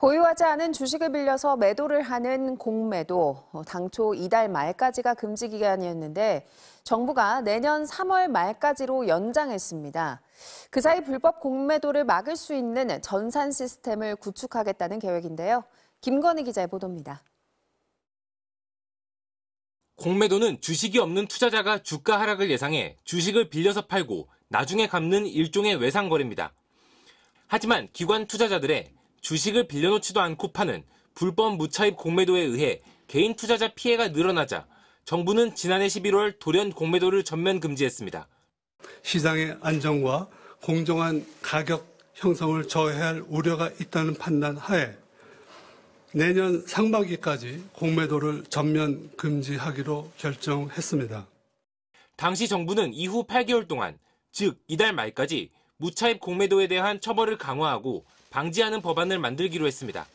보유하지 않은 주식을 빌려서 매도를 하는 공매도, 어, 당초 이달 말까지가 금지 기간이었는데 정부가 내년 3월 말까지로 연장했습니다. 그 사이 불법 공매도를 막을 수 있는 전산 시스템을 구축하겠다는 계획인데요. 김건희 기자의 보도입니다. 공매도는 주식이 없는 투자자가 주가 하락을 예상해 주식을 빌려서 팔고 나중에 갚는 일종의 외상거래입니다. 하지만 기관 투자자들의 주식을 빌려놓지도 않고 파는 불법 무차입 공매도에 의해 개인 투자자 피해가 늘어나자 정부는 지난해 11월 돌연 공매도를 전면 금지했습니다. 시장의 안정과 공정한 가격 형성을 저해할 우려가 있다는 판단 하에 내년 상반기까지 공매도를 전면 금지하기로 결정했습니다. 당시 정부는 이후 8개월 동안, 즉 이달 말까지 무차입 공매도에 대한 처벌을 강화하고 방지하는 법안을 만들기로 했습니다.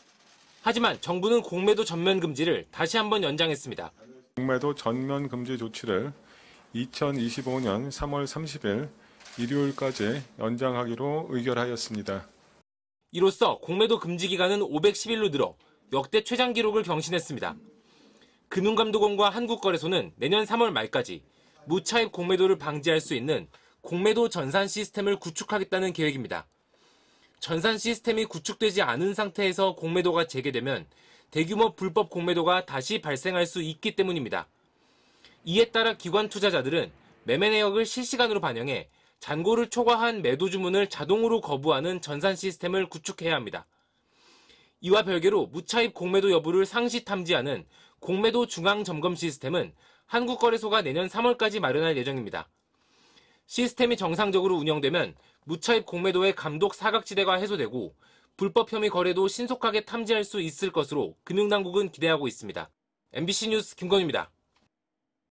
하지만 정부는 공매도 전면 금지를 다시 한번 연장했습니다. 공매도 전면 금지 조치를 2025년 3월 30일 일요일까지 연장하기로 의결하였습니다. 이로써 공매도 금지 기간은 510일로 늘어 역대 최장 기록을 경신했습니다. 금융감독원과 한국거래소는 내년 3월 말까지 무차입 공매도를 방지할 수 있는 공매도 전산 시스템을 구축하겠다는 계획입니다. 전산 시스템이 구축되지 않은 상태에서 공매도가 재개되면 대규모 불법 공매도가 다시 발생할 수 있기 때문입니다. 이에 따라 기관 투자자들은 매매 내역을 실시간으로 반영해 잔고를 초과한 매도 주문을 자동으로 거부하는 전산 시스템을 구축해야 합니다. 이와 별개로 무차입 공매도 여부를 상시 탐지하는 공매도 중앙 점검 시스템은 한국거래소가 내년 3월까지 마련할 예정입니다. 시스템이 정상적으로 운영되면 무차입 공매도의 감독 사각지대가 해소되고 불법 혐의 거래도 신속하게 탐지할 수 있을 것으로 금융당국은 기대하고 있습니다. MBC 뉴스 김건입니다.